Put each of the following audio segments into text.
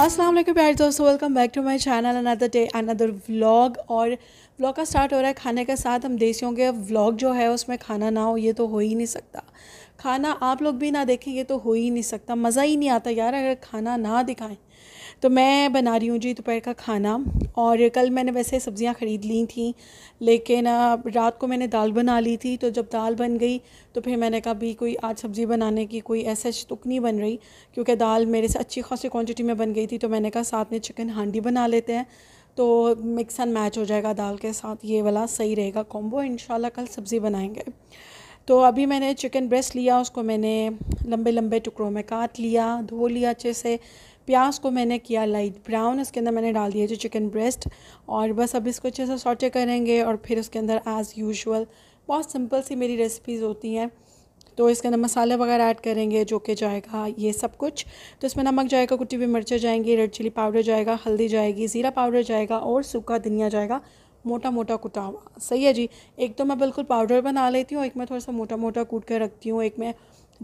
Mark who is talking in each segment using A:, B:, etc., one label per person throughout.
A: अस्सलाम वालेकुम प्यारे दोस्तों welcome back to my channel another day another vlog और व्लॉग का स्टार्ट हो रहा है खाने के साथ हम देसियों के व्लॉग जो है उसमें खाना ना हो ये तो हो ही नहीं सकता खाना आप लोग भी ना देखें ये तो हो ही नहीं सकता मज़ा ही नहीं आता यार अगर खाना ना दिखाएं तो मैं बना रही हूँ जी दोपहर का खाना और कल मैंने वैसे सब्ज़ियाँ ख़रीद ली थी लेकिन रात को मैंने दाल बना ली थी तो जब दाल बन गई तो फिर मैंने कहा भी कोई आज सब्ज़ी बनाने की कोई ऐसा तुक नहीं बन रही क्योंकि दाल मेरे से अच्छी खासी क्वान्टिटी में बन गई थी तो मैंने कहा साथ में चिकन हांडी बना लेते हैं तो मिक्स एंड मैच हो जाएगा दाल के साथ ये वाला सही रहेगा कॉम्बो इन कल सब्ज़ी बनाएंगे तो अभी मैंने चिकन ब्रेस्ट लिया उसको मैंने लंबे लंबे टुकड़ों में काट लिया धो लिया अच्छे से प्याज को मैंने किया लाइट ब्राउन उसके अंदर मैंने डाल दिया जो चिकन ब्रेस्ट और बस अब इसको अच्छे से सॉटे करेंगे और फिर उसके अंदर एज़ यूजल बहुत सिंपल सी मेरी रेसिपीज़ होती हैं तो इसके अंदर मसाले वगैरह ऐड करेंगे जो कि जाएगा ये सब कुछ तो इसमें नमक जाएगा कुटी हुई मिर्चें जाएंगी रेड चिली पाउडर जाएगा हल्दी जाएगी ज़ीरा पाउडर जाएगा और सूखा धनिया जाएगा मोटा मोटा कुटा हुआ सही है जी एक तो मैं बिल्कुल पाउडर बना लेती हूँ एक मैं थोड़ा सा मोटा मोटा कूट कर रखती हूँ एक मैं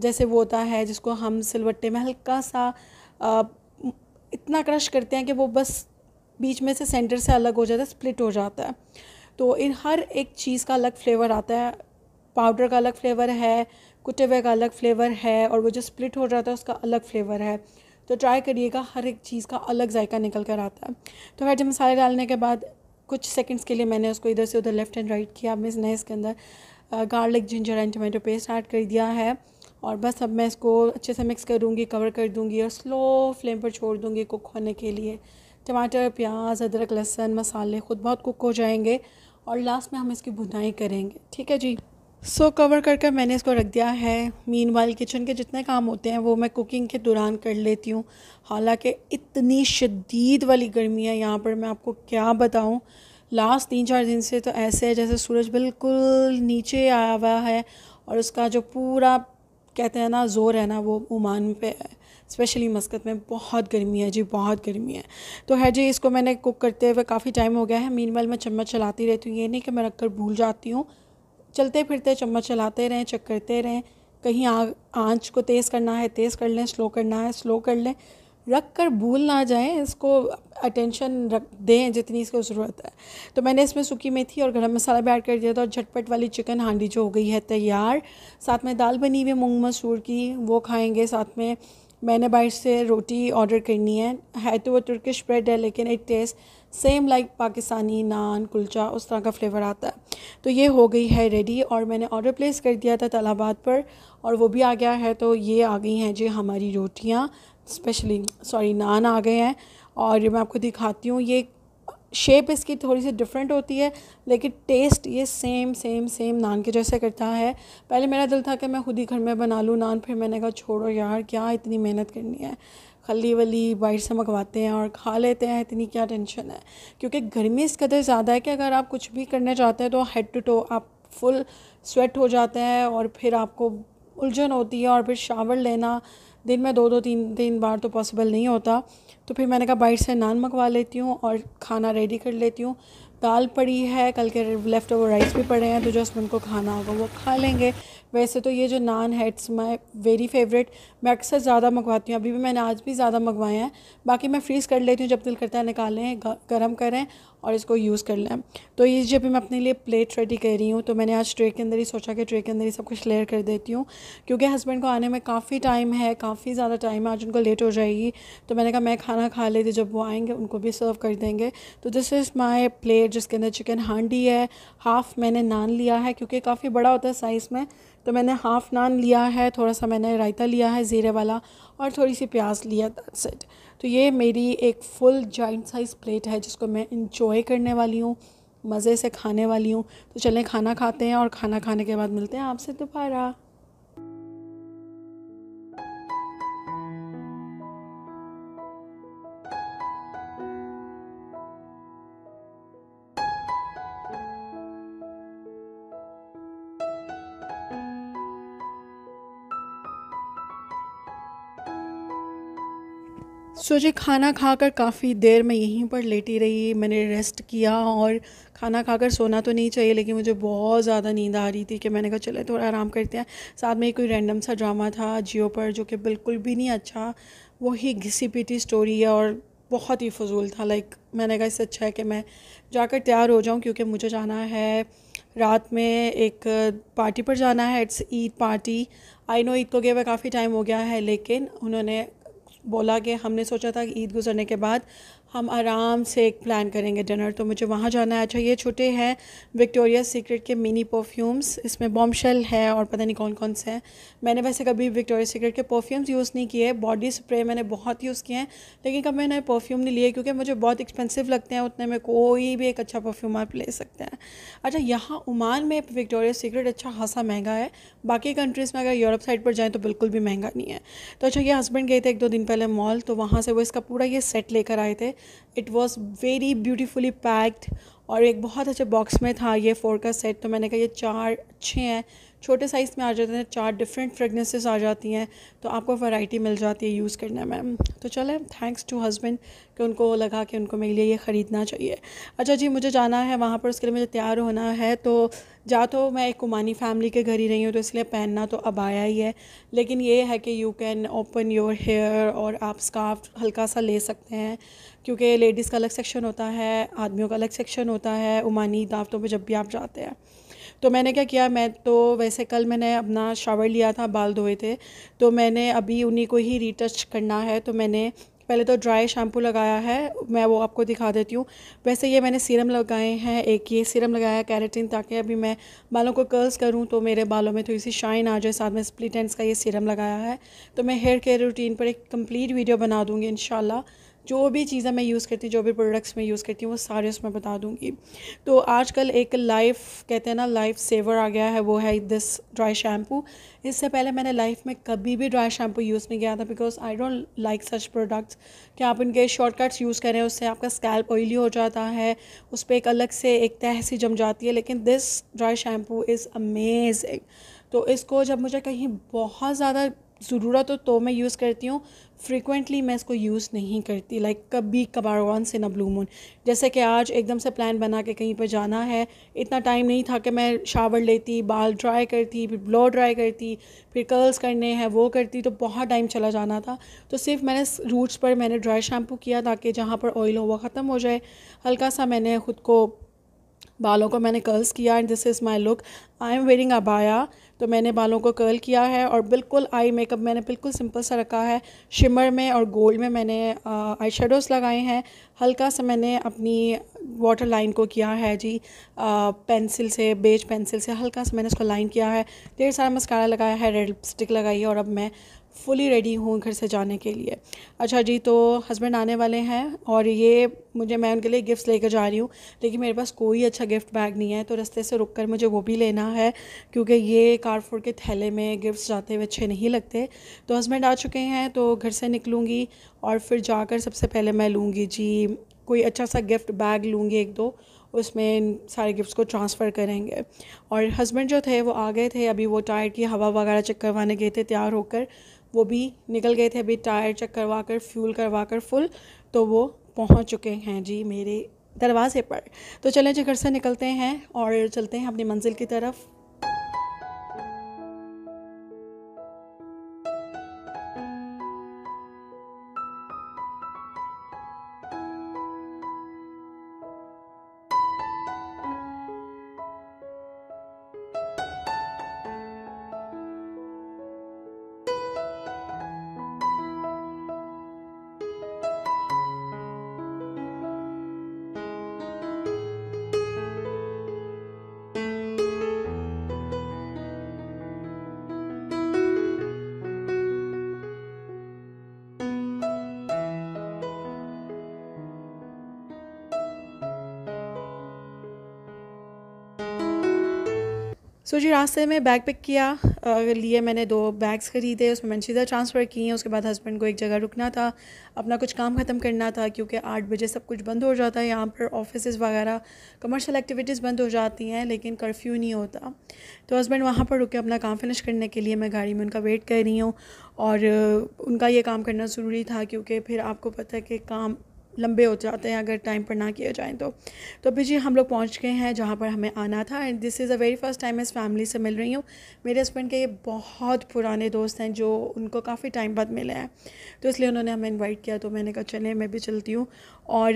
A: जैसे वो होता है जिसको हम सिलवट्टे में हल्का सा इतना क्रश करते हैं कि वो बस बीच में से सेंटर से अलग हो जाता है स्प्लिट हो जाता है तो इन हर एक चीज़ का अलग फ्लेवर आता है पाउडर का अलग फ्लेवर है कुटे हुए का अलग फ्लेवर है और वो जो स्प्लिट हो जाता है उसका अलग फ्लेवर है तो ट्राई करिएगा हर एक चीज़ का अलग जायका निकल कर आता है तो फिर जब मसाले डालने के बाद कुछ सेकंड्स के लिए मैंने उसको इधर से उधर लेफ़्ट एंड राइट किया अब नए इसके अंदर garlic ginger and tomato paste add कर दिया है और बस अब मैं इसको अच्छे से मिक्स कर दूँगी कवर कर दूँगी और स्लो फ्लेम पर छोड़ दूँगी कुक होने के लिए टमाटर प्याज अदरक लहसन मसाले खुद बहुत कुक हो जाएंगे और लास्ट में हम इसकी भुनाई करेंगे ठीक है जी सो so, कवर कर कर मैंने इसको रख दिया है मीन वाइल किचन के जितने काम होते हैं वो मैं कुकिंग के दौरान कर लेती हूँ हालांकि इतनी शदीद वाली गर्मी है यहाँ पर मैं आपको क्या बताऊँ लास्ट तीन चार दिन से तो ऐसे है जैसे सूरज बिल्कुल नीचे आया हुआ है और उसका जो पूरा कहते हैं ना ज़ोर है ना वो ओमान पे है स्पेशली मस्कत में बहुत गर्मी है जी बहुत गर्मी है तो है जी इसको मैंने कुक करते हुए काफ़ी टाइम हो गया है मीन मैं चम्मच चलाती रहती हूँ ये नहीं कि मैं रख कर भूल जाती हूँ चलते फिरते चम्मच चलाते रहें चेक करते रहें कहीं आँच को तेज़ करना है तेज़ कर लें स्लो करना है स्लो कर लें रख कर भूल ना जाएं इसको अटेंशन रख दें जितनी इसको ज़रूरत है तो मैंने इसमें सूखी मेथी और गरम मसाला भी ऐड कर दिया था और झटपट वाली चिकन हांडी जो हो गई है तैयार साथ में दाल बनी हुई मूंग मसूर की वो खाएंगे साथ में मैंने बाहर से रोटी ऑर्डर करनी है है तो वो तुर्किश ब्रेड है लेकिन एक taste same like Pakistani naan kulcha उस तरह का फ्लेवर आता है तो ये हो गई है रेडी और मैंने ऑर्डर प्लेस कर दिया था तलाबाद पर और वो भी आ गया है तो ये आ गई हैं जी हमारी रोटियाँ स्पेशली सॉरी नान आ गए हैं और मैं आपको दिखाती हूँ ये शेप इसकी थोड़ी सी डिफरेंट होती है लेकिन टेस्ट ये सेम सेम सेम नान के जैसे करता है पहले मेरा दिल था कि मैं खुद ही घर में बना लूँ नान फिर मैंने कहा छोड़ो यार क्या इतनी मेहनत करनी है खली वली बाइट से मंगवाते हैं और खा लेते हैं इतनी क्या टेंशन है क्योंकि गर्मी इस कदर ज़्यादा है कि अगर आप कुछ भी करने जाते हैं तो हेड टू टो आप फुल स्वेट हो जाते हैं और फिर आपको उलझन होती है और फिर शावर लेना दिन में दो दो तीन तीन बार तो पॉसिबल नहीं होता तो फिर मैंने कहा बाइट से नान मंगवा लेती हूँ और खाना रेडी कर लेती हूँ दाल पड़ी है कल के लेफ़्ट ओवर राइस भी पड़े हैं तो जो हस्बैंड को खाना होगा वो खा लेंगे वैसे तो ये जो नान है इट्स माई वेरी फेवरेट मैं अक्सर ज़्यादा मंगवाती हूँ अभी भी मैंने आज भी ज़्यादा मंगवाए हैं बाकी मैं फ्रीज़ कर लेती हूँ जब दिल करता है निकालें गर्म करें और इसको यूज़ कर लें तो ये जब मैं अपने लिए प्लेट रेडी कर रही हूँ तो मैंने आज ट्रे के अंदर ही सोचा कि ट्रे के अंदर ही सब कुछ लेयर कर देती हूँ क्योंकि हस्बैंड को आने में काफ़ी टाइम है काफ़ी ज़्यादा टाइम है आज उनको लेट हो जाएगी तो मैंने कहा मैं खाना खा लेती जब वो आएंगे उनको भी सर्व कर देंगे तो दिस इज़ माई प्लेट जिसके अंदर चिकन हांडी है हाफ़ मैंने नान लिया है क्योंकि काफ़ी बड़ा होता है साइज़ में तो मैंने हाफ़ नान लिया है थोड़ा सा मैंने रायता लिया है ज़ीरे वाला और थोड़ी सी प्याज लिया दैट्स सेट तो ये मेरी एक फुल जॉइंट साइज़ प्लेट है जिसको मैं इंजॉय करने वाली हूँ मज़े से खाने वाली हूँ तो चलें खाना खाते हैं और खाना खाने के बाद मिलते हैं आपसे दोबारा सो जी खाना खाकर काफ़ी देर मैं यहीं पर लेटी रही मैंने रेस्ट किया और खाना खाकर सोना तो नहीं चाहिए लेकिन मुझे बहुत ज़्यादा नींद आ रही थी कि मैंने कहा चले थोड़ा आराम करते हैं साथ में कोई रैंडम सा ड्रामा था जियो पर जो कि बिल्कुल भी नहीं अच्छा वही घिसी पीटी स्टोरी है और बहुत ही फजूल था लाइक मैंने कहा इससे अच्छा है कि मैं जाकर तैयार हो जाऊँ क्योंकि मुझे जाना है रात में एक पार्टी पर जाना है it's Eid party I know Eid को गए हुए काफ़ी टाइम हो गया है लेकिन उन्होंने बोला कि हमने सोचा था ईद गुजरने के बाद हम आराम से एक प्लान करेंगे डिनर तो मुझे वहाँ जाना है अच्छा ये छोटे हैं विक्टोरिया सीक्रेट के मिनी परफ्यूम्स इसमें बॉम्बशेल है और पता नहीं कौन कौन से हैं मैंने वैसे कभी विक्टोरिया सीक्रेट के परफ्यूम्स यूज़ नहीं किए बॉडी स्प्रे मैंने बहुत यूज़ किए हैं लेकिन कब मैंने परफ्यूम नहीं लिए क्योंकि मुझे बहुत एक्सपेंसिव लगते हैं उतने में कोई भी एक अच्छा परफ्यूम आप ले सकते हैं अच्छा यहाँ ओमान में विक्टोरिया सीक्रेट अच्छा खासा महंगा है बाकी कंट्रीज़ में अगर यूरोप साइड पर जाएँ तो बिल्कुल भी महंगा नहीं है तो अच्छा ये हस्बैंड गए थे एक दो दिन पहले कलर मॉल तो वहाँ से वो इसका पूरा ये सेट लेकर आए थे it was very beautifully packed और एक बहुत अच्छे बॉक्स में था ये फोर का सेट तो मैंने कहा ये चार अच्छे हैं छोटे साइज़ में आ जाते हैं चार डिफरेंट फ्रेगनेंसेस आ जाती हैं तो आपको वैरायटी मिल जाती है यूज़ करने में तो चलें थैंक्स टू हस्बैंड कि उनको लगा कि उनको मेरे लिए ये ख़रीदना चाहिए अच्छा जी मुझे जाना है वहाँ पर उसके लिए मुझे तैयार होना है तो जा तो मैं एक कुमानी फैमिली के घर ही रही हूँ तो इसलिए पहनना तो अब आया ही है लेकिन ये है कि you can open your hair और आप स्काफ हल्का सा ले सकते हैं क्योंकि लेडीज़ का अलग सेक्शन होता है आदमियों का अलग सेक्शन होता है उमानी दावतों पर जब भी आप जाते हैं तो मैंने क्या किया मैं तो वैसे कल मैंने अपना शावर लिया था बाल धोए थे तो मैंने अभी उन्हीं को ही रीटच करना है तो मैंने पहले तो ड्राई शैम्पू लगाया है मैं वो आपको दिखा देती हूँ वैसे ये मैंने सीरम लगाए हैं एक ये सीरम लगाया है कैरेटिन ताकि अभी मैं बालों को कर्ल्स करूँ तो मेरे बालों में थोड़ी सी शाइन आ जाए साथ में स्प्लिट एंड्स का ये सीरम लगाया है तो मैं हेयर केयर रूटीन पर एक कंप्लीट वीडियो बना दूँगी इन जो भी चीज़ें मैं यूज़ करती हूँ जो भी प्रोडक्ट्स मैं यूज़ करती हूँ वो सारे उसमें बता दूँगी तो आजकल एक लाइफ कहते हैं ना लाइफ सेवर आ गया है वो है दिस ड्राई शैम्पू इससे पहले मैंने लाइफ में कभी भी ड्राई शैम्पू यूज़ नहीं किया था because I don't like such products कि आप उनके शॉर्टकट्स यूज़ करें उससे आपका स्कैल्प ऑयली हो जाता है उस पर एक अलग से एक तह सी जम जाती है लेकिन this dry shampoo is amazing तो इसको जब मुझे कहीं बहुत ज़्यादा ज़रूरत हो तो मैं यूज़ करती हूँ फ्रिक्वेंटली मैं इसको यूज़ नहीं करती लाइक like, कभी कभार वन से ना ब्लू मून जैसे कि आज एकदम से प्लान बना के कहीं पर जाना है इतना टाइम नहीं था कि मैं शावर लेती बाल ड्राई करती फिर ब्लो ड्राई करती फिर कर्ल्स करने हैं वो करती तो बहुत टाइम चला जाना था तो सिर्फ मैंने रूट्स पर मैंने ड्राई शैम्पू किया ताकि जहाँ पर ऑयल हो वह ख़त्म हो जाए हल्का सा मैंने ख़ुद को बालों को मैंने कर्ल्स किया and this is my look I am wearing abaya तो मैंने बालों को कर्ल किया है और बिल्कुल आई मेकअप मैंने बिल्कुल सिंपल सा रखा है शिमर में और गोल्ड में मैंने आई शेडोज़ लगाए हैं हल्का सा मैंने अपनी वाटर लाइन को किया है जी आ, पेंसिल से बेज पेंसिल से हल्का सा मैंने उसको लाइन किया है ढेर सारा मस्कारा लगाया है रेड लिपस्टिक लगाई है और अब मैं फुली रेडी हूँ घर से जाने के लिए अच्छा जी तो हस्बैंड आने वाले हैं और ये मुझे मैं उनके लिए गिफ्ट्स लेकर जा रही हूँ लेकिन मेरे पास कोई अच्छा गिफ्ट बैग नहीं है तो रास्ते से रुक कर मुझे वो भी लेना है क्योंकि ये कारफोर के थैले में गिफ्ट्स जाते हुए अच्छे नहीं लगते तो हस्बैंड आ चुके हैं तो घर से निकलूँगी और फिर जाकर सबसे पहले मैं लूँगी जी कोई अच्छा सा गिफ्ट बैग लूँगी एक दो उसमें इन सारे गिफ्ट्स को ट्रांसफ़र करेंगे और हस्बैंड जो थे वो आ गए थे अभी वो टायर की हवा वगैरह चेक करवाने गए थे तैयार होकर वो भी निकल गए थे अभी टायर चेक करवा कर फ्यूल करवा कर फुल तो वो पहुंच चुके हैं जी मेरे दरवाजे पर तो चलें जी घर से निकलते हैं और चलते हैं अपनी मंजिल की तरफ सो so, जी रास्ते में बैग पिक किया लिए मैंने दो बैग्स ख़रीदे उसमें मैंने सीधा ट्रांसफ़र किए उसके बाद हस्बैंड को एक जगह रुकना था अपना कुछ काम ख़त्म करना था क्योंकि आठ बजे सब कुछ बंद हो जाता है यहाँ पर ऑफिस वगैरह कमर्शियल एक्टिविटीज़ बंद हो जाती हैं लेकिन कर्फ्यू नहीं होता तो हस्बैंड वहाँ पर रुके अपना काम फिनिश करने के लिए मैं गाड़ी में उनका वेट कर रही हूँ और उनका ये काम करना ज़रूरी था क्योंकि फिर आपको पता है कि काम लंबे हो जाते हैं अगर टाइम पर ना किए जाए तो तो अभी जी हम लोग पहुंच गए हैं जहाँ पर हमें आना था and this is a very first time इस फैमिली से मिल रही हूँ मेरे हस्बैंड के ये बहुत पुराने दोस्त हैं जो उनको काफ़ी टाइम बाद मिले हैं तो इसलिए उन्होंने हमें इनवाइट किया तो मैंने कहा चले मैं भी चलती हूँ और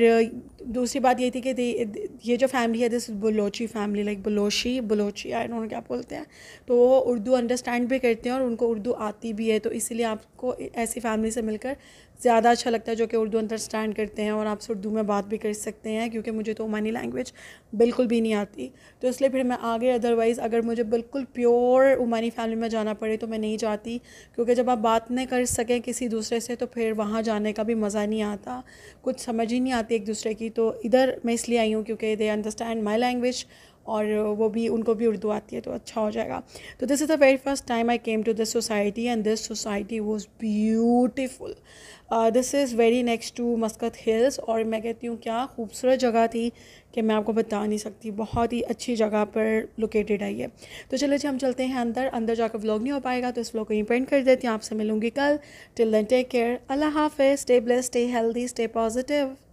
A: दूसरी बात ये थी कि ये जो फैमिली है this Balochi family like Balochi Balochi I उन्होंने क्या बोलते हैं तो वो उर्दू अंडरस्टैंड भी करते हैं और उनको उर्दू आती भी है तो इसीलिए आपको ऐसी फैमिली से मिलकर ज़्यादा अच्छा लगता है जो कि उर्दू अंडरस्टैंड करते हैं और आपसे उर्दू में बात भी कर सकते हैं क्योंकि मुझे तो ओमानी लैंग्वेज बिल्कुल भी नहीं आती तो इसलिए फिर मैं आगे अदरवाइज़ अगर मुझे बिल्कुल प्योर ओमानी फैमिली में जाना पड़े तो मैं नहीं जाती क्योंकि जब आप बात नहीं कर सकें किसी दूसरे से तो फिर वहाँ जाने का भी मज़ा नहीं आता कुछ समझ ही नहीं आती एक दूसरे की तो इधर मैं इसलिए आई हूँ क्योंकि दे अंडरस्टैंड माई लैंग्वेज और वो भी उनको भी उर्दू आती है तो अच्छा हो जाएगा तो this is the very first time I came to this society and this society was beautiful this is very next to Muscat Hills और मैं कहती हूँ क्या खूबसूरत जगह थी कि मैं आपको बता नहीं सकती बहुत ही अच्छी जगह पर लोकेटेड है ये तो चले जी हम चलते हैं अंदर अंदर जाकर व्लॉग नहीं हो पाएगा तो इस व्लॉग को ही पेंट कर देती हूँ आपसे मिलूंगी कल till then take care Allah हाफ़ stay bless stay healthy stay positive